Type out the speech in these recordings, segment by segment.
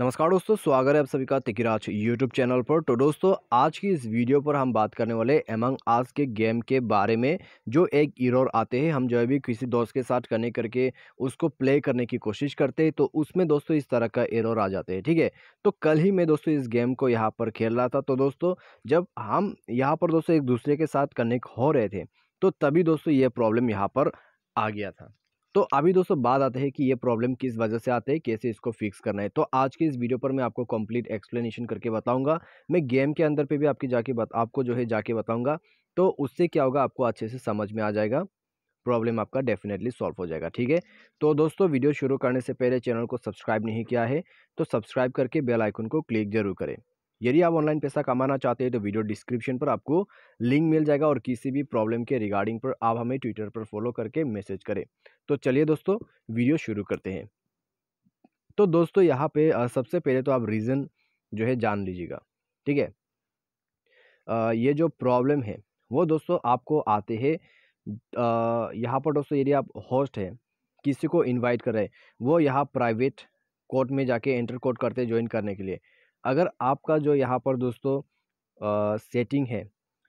नमस्कार दोस्तों स्वागत है आप सभी का तिकिराज यूट्यूब चैनल पर तो दोस्तों आज की इस वीडियो पर हम बात करने वाले एमंग आज के गेम के बारे में जो एक इरोर आते हैं हम जो भी किसी दोस्त के साथ कनेक्ट करके उसको प्ले करने की कोशिश करते हैं तो उसमें दोस्तों इस तरह का इरोर आ जाते हैं ठीक है तो कल ही मैं दोस्तों इस गेम को यहाँ पर खेल रहा था तो दोस्तों जब हम यहाँ पर दोस्तों एक दूसरे के साथ कनेक्ट हो रहे थे तो तभी दोस्तों ये प्रॉब्लम यहाँ पर आ गया था तो अभी दोस्तों बात आते हैं कि ये प्रॉब्लम किस वजह से आते हैं कैसे इसको फिक्स करना है तो आज के इस वीडियो पर मैं आपको कंप्लीट एक्सप्लेनेशन करके बताऊंगा मैं गेम के अंदर पे भी आपकी जाके बत, आपको जो है जाके बताऊंगा तो उससे क्या होगा आपको अच्छे से समझ में आ जाएगा प्रॉब्लम आपका डेफिनेटली सॉल्व हो जाएगा ठीक है तो दोस्तों वीडियो शुरू करने से पहले चैनल को सब्सक्राइब नहीं किया है तो सब्सक्राइब करके बेलाइकन को क्लिक जरूर करें यदि आप ऑनलाइन पैसा कमाना चाहते हैं तो वीडियो डिस्क्रिप्शन पर आपको लिंक मिल जाएगा और किसी भी प्रॉब्लम के रिगार्डिंग पर आप हमें ट्विटर पर फॉलो करके मैसेज करें तो चलिए दोस्तों वीडियो शुरू करते हैं तो दोस्तों यहाँ पे सबसे पहले तो आप रीज़न जो है जान लीजिएगा ठीक है ये जो प्रॉब्लम है वो दोस्तों आपको आते हैं यहाँ पर दोस्तों यदि आप होस्ट हैं किसी को इन्वाइट कर रहे हैं वो यहाँ प्राइवेट कोर्ट में जाके एंटर कोर्ट करते हैं ज्वाइन करने के लिए अगर आपका जो यहाँ पर दोस्तों सेटिंग है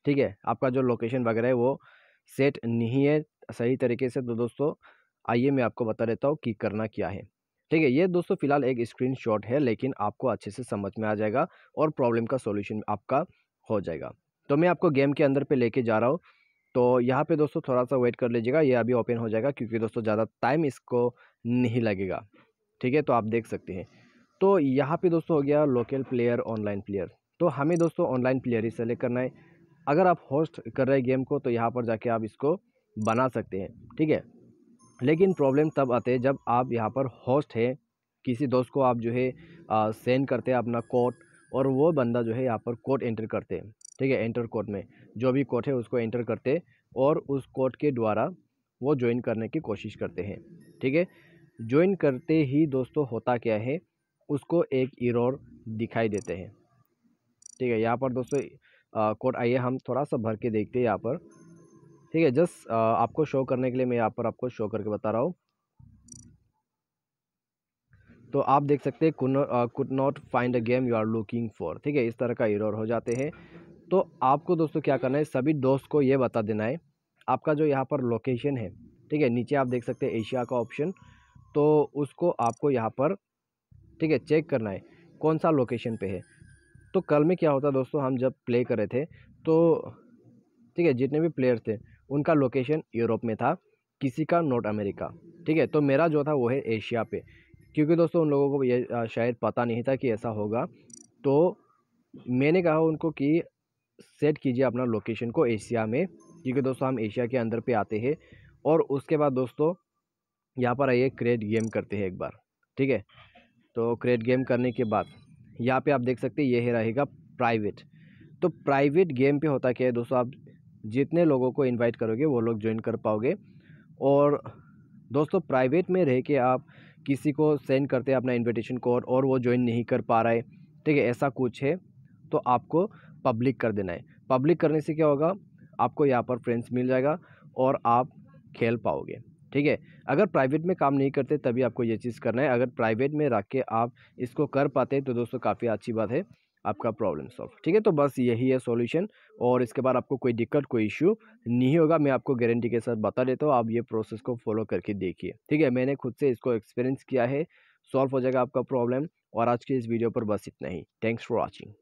ठीक है आपका जो लोकेशन वगैरह है वो सेट नहीं है सही तरीके से तो दोस्तों आइए मैं आपको बता देता हूँ कि करना क्या है ठीक है ये दोस्तों फिलहाल एक शॉट है लेकिन आपको अच्छे से समझ में आ जाएगा और प्रॉब्लम का सॉल्यूशन आपका हो जाएगा तो मैं आपको गेम के अंदर पे लेके जा रहा हूँ तो यहाँ पे दोस्तों थोड़ा सा वेट कर लीजिएगा ये अभी ओपन हो जाएगा क्योंकि दोस्तों ज़्यादा टाइम इसको नहीं लगेगा ठीक है तो आप देख सकते हैं तो यहाँ पे दोस्तों हो गया लोकल प्लेयर ऑनलाइन प्लेयर तो हमें दोस्तों ऑनलाइन प्लेयर ही सेलेक्ट करना है अगर आप होस्ट कर रहे गेम को तो यहाँ पर जाके आप इसको बना सकते हैं ठीक है लेकिन प्रॉब्लम तब आते हैं जब आप यहाँ पर होस्ट हैं किसी दोस्त को आप जो है सेंड करते हैं अपना कोड और वो बंदा जो है यहाँ पर कोड एंटर करते हैं ठीक है एंटर कोड में जो भी कोड है उसको एंटर करते और उस कोड के द्वारा वो ज्वाइन करने की कोशिश करते हैं ठीक है ज्वाइन करते ही दोस्तों होता क्या है उसको एक इरोर दिखाई देते हैं ठीक है यहाँ पर दोस्तों कोड आइए हम थोड़ा सा भर के देखते हैं यहाँ पर ठीक है जस्ट आपको शो करने के लिए मैं यहाँ पर आपको शो करके बता रहा हूँ तो आप देख सकते हैं could not find a game you are looking for ठीक है इस तरह का इरोर हो जाते हैं तो आपको दोस्तों क्या करना है सभी दोस्त को ये बता देना है आपका जो यहाँ पर लोकेशन है ठीक है नीचे आप देख सकते हैं एशिया का ऑप्शन तो उसको आपको यहाँ पर ठीक है चेक करना है कौन सा लोकेशन पे है तो कल में क्या होता दोस्तों हम जब प्ले कर रहे थे तो ठीक है जितने भी प्लेयर्स थे उनका लोकेशन यूरोप में था किसी का नॉर्थ अमेरिका ठीक है तो मेरा जो था वो है एशिया पे क्योंकि दोस्तों उन लोगों को ये शायद पता नहीं था कि ऐसा होगा तो मैंने कहा उनको कि सेट कीजिए अपना लोकेशन को एशिया में क्योंकि दोस्तों हम एशिया के अंदर पे आते हैं और उसके बाद दोस्तों यहाँ पर आइए क्रिएट गेम करते हैं एक बार ठीक है तो क्रिएट गेम करने के बाद यहाँ पे आप देख सकते हैं ये रहेगा प्राइवेट तो प्राइवेट गेम पे होता क्या है दोस्तों आप जितने लोगों को इनवाइट करोगे वो लोग ज्वाइन कर पाओगे और दोस्तों प्राइवेट में रह के आप किसी को सेंड करते हैं अपना इनविटेशन कोड और, और वो ज्वाइन नहीं कर पा रहा है ठीक है ऐसा कुछ है तो आपको पब्लिक कर देना है पब्लिक करने से क्या होगा आपको यहाँ पर फ्रेंड्स मिल जाएगा और आप खेल पाओगे ठीक है अगर प्राइवेट में काम नहीं करते तभी आपको ये चीज़ करना है अगर प्राइवेट में रख के आप इसको कर पाते तो दोस्तों काफ़ी अच्छी बात है आपका प्रॉब्लम सॉल्व ठीक है तो बस यही है सॉल्यूशन और इसके बाद आपको कोई दिक्कत कोई इशू नहीं होगा मैं आपको गारंटी के साथ बता देता हूँ आप ये प्रोसेस को फॉलो करके देखिए ठीक है मैंने खुद से इसको एक्सपीरियंस किया है सॉल्व हो जाएगा आपका प्रॉब्लम और आज के इस वीडियो पर बस इतना ही थैंक्स फॉर वॉचिंग